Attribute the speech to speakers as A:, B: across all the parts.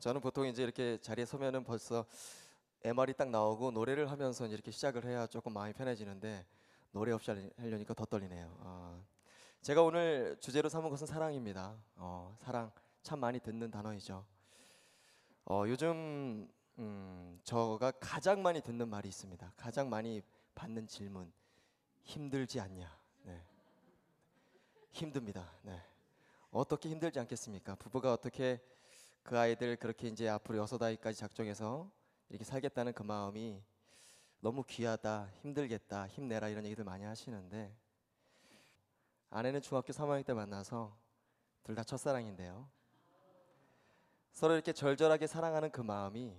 A: 저는 보통 이제 이렇게 자리에 서면은 벌써 MR이 딱 나오고 노래를 하면서 이렇게 시작을 해야 조금 마음이 편해지는데 노래 없이 하려니까 더 떨리네요. 어, 제가 오늘 주제로 삼은 것은 사랑입니다. 어, 사랑 참 많이 듣는 단어이죠. 어, 요즘 음, 저가 가장 많이 듣는 말이 있습니다. 가장 많이 받는 질문 힘들지 않냐? 네. 힘듭니다. 네. 어떻게 힘들지 않겠습니까? 부부가 어떻게 그 아이들 그렇게 이제 앞으로 여섯 아이까지 작정해서 이렇게 살겠다는 그 마음이 너무 귀하다, 힘들겠다, 힘내라 이런 얘기들 많이 하시는데 아내는 중학교 3학년 때 만나서 둘 다 첫사랑인데요. 서로 이렇게 절절하게 사랑하는 그 마음이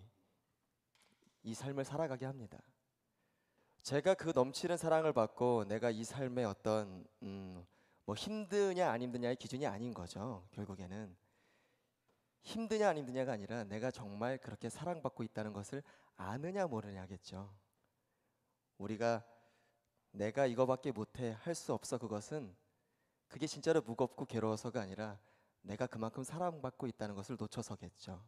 A: 이 삶을 살아가게 합니다. 제가 그 넘치는 사랑을 받고 내가 이 삶의 어떤 음, 뭐 힘드냐 안 힘드냐의 기준이 아닌 거죠. 결국에는 힘드냐 안 힘드냐가 아니라 내가 정말 그렇게 사랑받고 있다는 것을 아느냐 모르냐겠죠. 우리가 내가 이거밖에 못해 할 수 없어 그것은 그게 진짜로 무겁고 괴로워서가 아니라 내가 그만큼 사랑받고 있다는 것을 놓쳐서겠죠.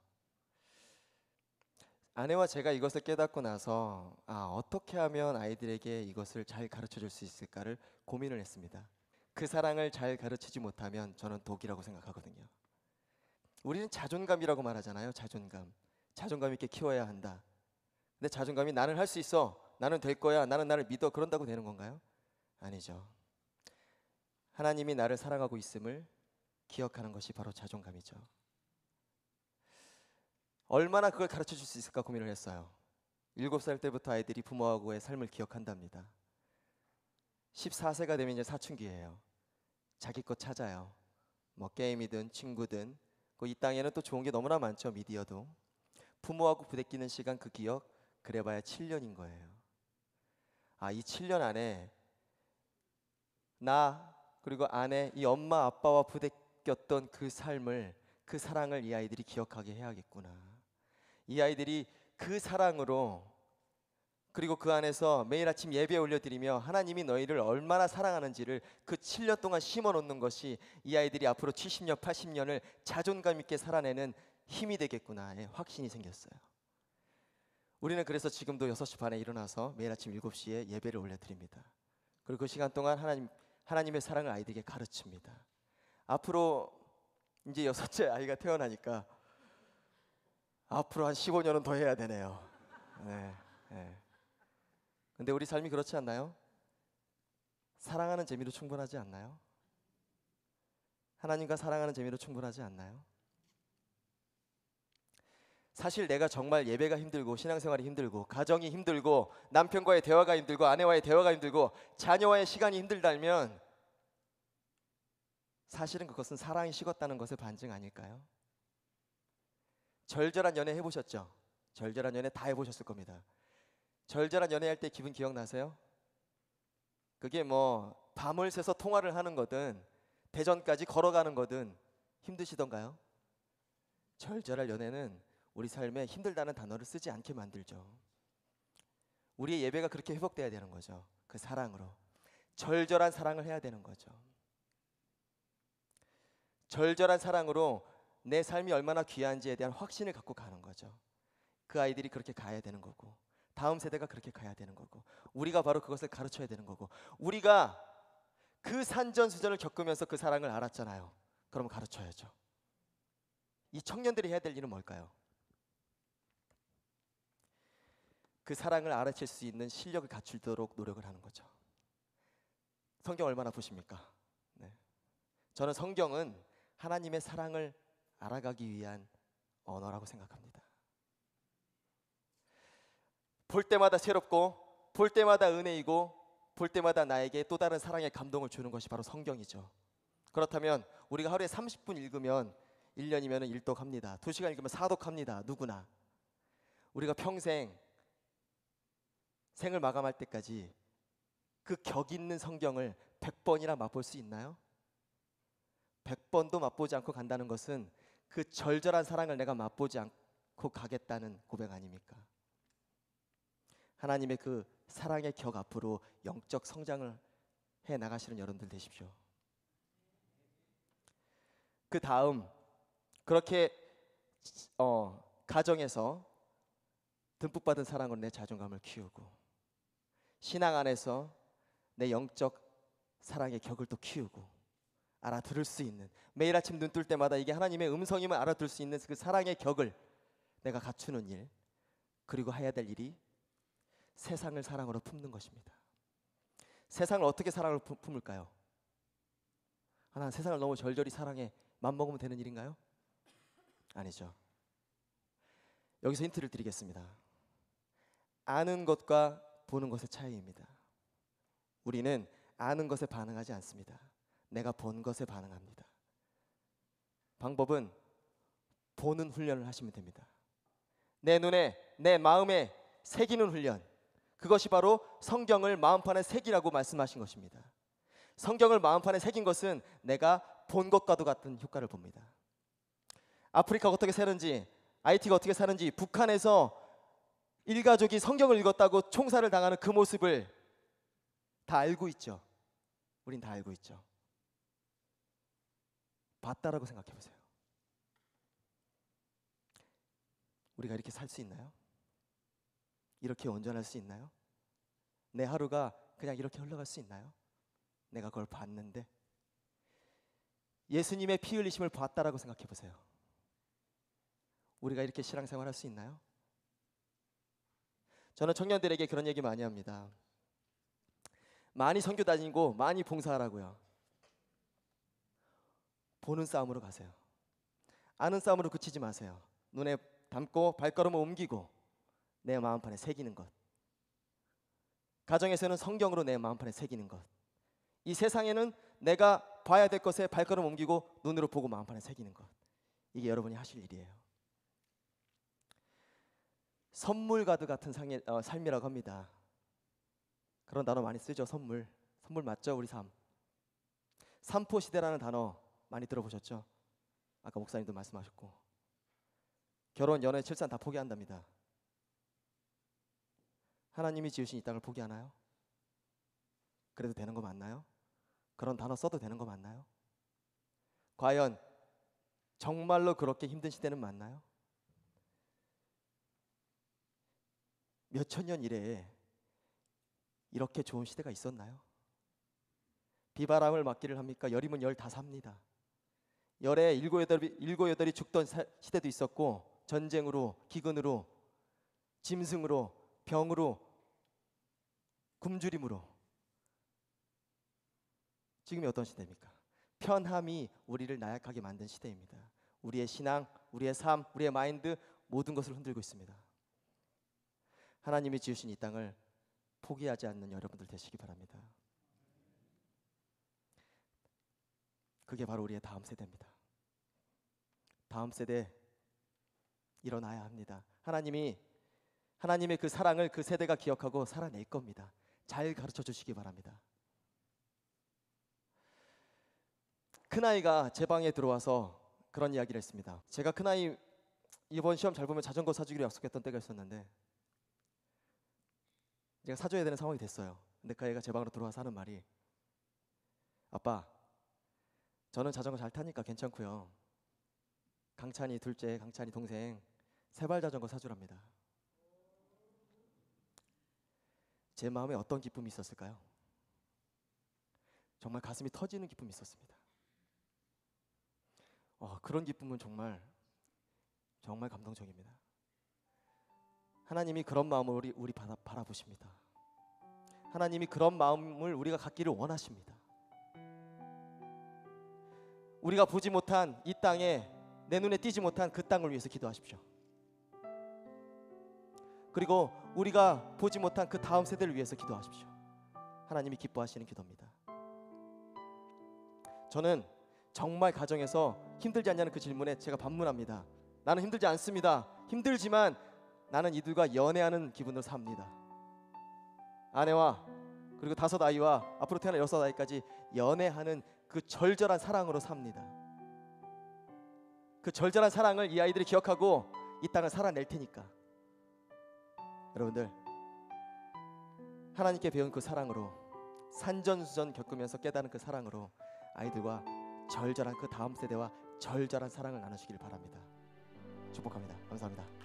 A: 아내와 제가 이것을 깨닫고 나서 아 어떻게 하면 아이들에게 이것을 잘 가르쳐 줄 수 있을까를 고민을 했습니다. 그 사랑을 잘 가르치지 못하면 저는 독이라고 생각하거든요. 우리는 자존감이라고 말하잖아요. 자존감. 자존감 있게 키워야 한다. 근데 자존감이 나는 할 수 있어. 나는 될 거야. 나는 나를 믿어. 그런다고 되는 건가요? 아니죠. 하나님이 나를 사랑하고 있음을 기억하는 것이 바로 자존감이죠. 얼마나 그걸 가르쳐 줄 수 있을까 고민을 했어요. 일곱 살 때부터 아이들이 부모하고의 삶을 기억한답니다. 14세가 되면 이제 사춘기예요. 자기 것 찾아요. 뭐 게임이든 친구든 그 이 땅에는 또 좋은 게 너무나 많죠. 미디어도. 부모하고 부대끼는 시간 그 기억 그래봐야 7년인 거예요. 아, 이 7년 안에 나 그리고 아내 이 엄마 아빠와 부대꼈던 그 삶을 그 사랑을 이 아이들이 기억하게 해야겠구나. 이 아이들이 그 사랑으로 그리고 그 안에서 매일 아침 예배 올려드리며 하나님이 너희를 얼마나 사랑하는지를 그 7년 동안 심어놓는 것이 이 아이들이 앞으로 70년, 80년을 자존감 있게 살아내는 힘이 되겠구나의 확신이 생겼어요. 우리는 그래서 지금도 6시 반에 일어나서 매일 아침 7시에 예배를 올려드립니다. 그리고 그 시간 동안 하나님, 하나님의 사랑을 아이들에게 가르칩니다. 앞으로 이제 여섯째 아이가 태어나니까 앞으로 한 15년은 더 해야 되네요. 네, 네. 근데 우리 삶이 그렇지 않나요? 사랑하는 재미로 충분하지 않나요? 하나님과 사랑하는 재미로 충분하지 않나요? 사실 내가 정말 예배가 힘들고 신앙생활이 힘들고 가정이 힘들고 남편과의 대화가 힘들고 아내와의 대화가 힘들고 자녀와의 시간이 힘들다면 사실은 그것은 사랑이 식었다는 것의 반증 아닐까요? 절절한 연애 해보셨죠? 절절한 연애 다 해보셨을 겁니다. 절절한 연애할 때 기분 기억나세요? 그게 뭐 밤을 새서 통화를 하는 거든 대전까지 걸어가는 거든 힘드시던가요? 절절한 연애는 우리 삶에 힘들다는 단어를 쓰지 않게 만들죠. 우리의 예배가 그렇게 회복돼야 되는 거죠. 그 사랑으로 절절한 사랑을 해야 되는 거죠. 절절한 사랑으로 내 삶이 얼마나 귀한지에 대한 확신을 갖고 가는 거죠. 그 아이들이 그렇게 가야 되는 거고 다음 세대가 그렇게 가야 되는 거고 우리가 바로 그것을 가르쳐야 되는 거고 우리가 그 산전수전을 겪으면서 그 사랑을 알았잖아요. 그럼 가르쳐야죠. 이 청년들이 해야 될 일은 뭘까요? 그 사랑을 알아챌 수 있는 실력을 갖추도록 노력을 하는 거죠. 성경 얼마나 보십니까? 네. 저는 성경은 하나님의 사랑을 알아가기 위한 언어라고 생각합니다. 볼 때마다 새롭고 볼 때마다 은혜이고 볼 때마다 나에게 또 다른 사랑의 감동을 주는 것이 바로 성경이죠. 그렇다면 우리가 하루에 30분 읽으면 1년이면 1독 합니다. 2시간 읽으면 4독 합니다. 누구나. 우리가 평생 생을 마감할 때까지 그 격 있는 성경을 100번이나 맛볼 수 있나요? 100번도 맛보지 않고 간다는 것은 그 절절한 사랑을 내가 맛보지 않고 가겠다는 고백 아닙니까? 하나님의 그 사랑의 격 앞으로 영적 성장을 해 나가시는 여러분들 되십시오. 그 다음 그렇게 어, 가정에서 듬뿍 받은 사랑으로 내 자존감을 키우고 신앙 안에서 내 영적 사랑의 격을 또 키우고 알아들을 수 있는 매일 아침 눈 뜰 때마다 이게 하나님의 음성임을 알아들 수 있는 그 사랑의 격을 내가 갖추는 일 그리고 해야 될 일이 세상을 사랑으로 품는 것입니다. 세상을 어떻게 사랑으로 품을까요? 하나 아, 세상을 너무 절절히 사랑해 맘먹으면 되는 일인가요? 아니죠. 여기서 힌트를 드리겠습니다. 아는 것과 보는 것의 차이입니다. 우리는 아는 것에 반응하지 않습니다. 내가 본 것에 반응합니다. 방법은 보는 훈련을 하시면 됩니다. 내 눈에, 내 마음에 새기는 훈련. 그것이 바로 성경을 마음판에 새기라고 말씀하신 것입니다. 성경을 마음판에 새긴 것은 내가 본 것과도 같은 효과를 봅니다. 아프리카가 어떻게 사는지, IT가 어떻게 사는지, 북한에서 일가족이 성경을 읽었다고 총살을 당하는 그 모습을 다 알고 있죠. 우린 다 알고 있죠. 봤다라고 생각해 보세요. 우리가 이렇게 살 수 있나요? 이렇게 온전할 수 있나요? 내 하루가 그냥 이렇게 흘러갈 수 있나요? 내가 그걸 봤는데 예수님의 피 흘리심을 봤다라고 생각해 보세요. 우리가 이렇게 신앙생활 할수 있나요? 저는 청년들에게 그런 얘기 많이 합니다. 많이 선교 다니고 많이 봉사하라고요. 보는 싸움으로 가세요. 아는 싸움으로 그치지 마세요. 눈에 담고 발걸음을 옮기고 내 마음판에 새기는 것. 가정에서는 성경으로 내 마음판에 새기는 것. 이 세상에는 내가 봐야 될 것에 발걸음 옮기고 눈으로 보고 마음판에 새기는 것. 이게 여러분이 하실 일이에요. 선물 가드 같은 상의, 어, 삶이라고 합니다. 그런 단어 많이 쓰죠. 선물. 선물 맞죠? 우리 삶. 삼포 시대라는 단어 많이 들어보셨죠? 아까 목사님도 말씀하셨고 결혼, 연애, 칠산다 포기한답니다. 하나님이 지으신 이 땅을 포기하나요? 그래도 되는 거 맞나요? 그런 단어 써도 되는 거 맞나요? 과연 정말로 그렇게 힘든 시대는 맞나요? 몇 천 년 이래에 이렇게 좋은 시대가 있었나요? 비바람을 맞기를 합니까? 열이면 열다 삽니다. 열에 일곱 여덟이, 일곱 여덟이 죽던 사, 시대도 있었고 전쟁으로 기근으로 짐승으로 병으로 굶주림으로 지금이 어떤 시대입니까? 편함이 우리를 나약하게 만든 시대입니다. 우리의 신앙, 우리의 삶, 우리의 마인드 모든 것을 흔들고 있습니다. 하나님이 지으신 이 땅을 포기하지 않는 여러분들 되시기 바랍니다. 그게 바로 우리의 다음 세대입니다. 다음 세대 일어나야 합니다. 하나님이 하나님의 그 사랑을 그 세대가 기억하고 살아낼 겁니다. 잘 가르쳐 주시기 바랍니다. 큰아이가 제 방에 들어와서 그런 이야기를 했습니다. 제가 큰아이 이번 시험 잘 보면 자전거 사주기로 약속했던 때가 있었는데 제가 사줘야 되는 상황이 됐어요. 근데 그 아이가 제 방으로 들어와서 하는 말이 아빠 저는 자전거 잘 타니까 괜찮고요. 강찬이 둘째, 강찬이 동생 세발 자전거 사주랍니다. 제 마음에 어떤 기쁨이 있었을까요? 정말 가슴이 터지는 기쁨이 있었습니다. 어, 그런 기쁨은 정말 정말 감동적입니다. 하나님이 그런 마음을 우리, 우리 바라, 바라보십니다. 하나님이 그런 마음을 우리가 갖기를 원하십니다. 우리가 보지 못한 이 땅에 내 눈에 띄지 못한 그 땅을 위해서 기도하십시오. 그리고 우리가 보지 못한 그 다음 세대를 위해서 기도하십시오. 하나님이 기뻐하시는 기도입니다. 저는 정말 가정에서 힘들지 않냐는 그 질문에 제가 반문합니다. 나는 힘들지 않습니다. 힘들지만 나는 이들과 연애하는 기분으로 삽니다. 아내와 그리고 다섯 아이와 앞으로 태어날 여섯 아이까지 연애하는 그 절절한 사랑으로 삽니다. 그 절절한 사랑을 이 아이들이 기억하고 이 땅을 살아낼 테니까. 여러분들 하나님께 배운 그 사랑으로 산전수전 겪으면서 깨달은 그 사랑으로 아이들과 절절한 그 다음 세대와 절절한 사랑을 나누시길 바랍니다. 축복합니다. 감사합니다.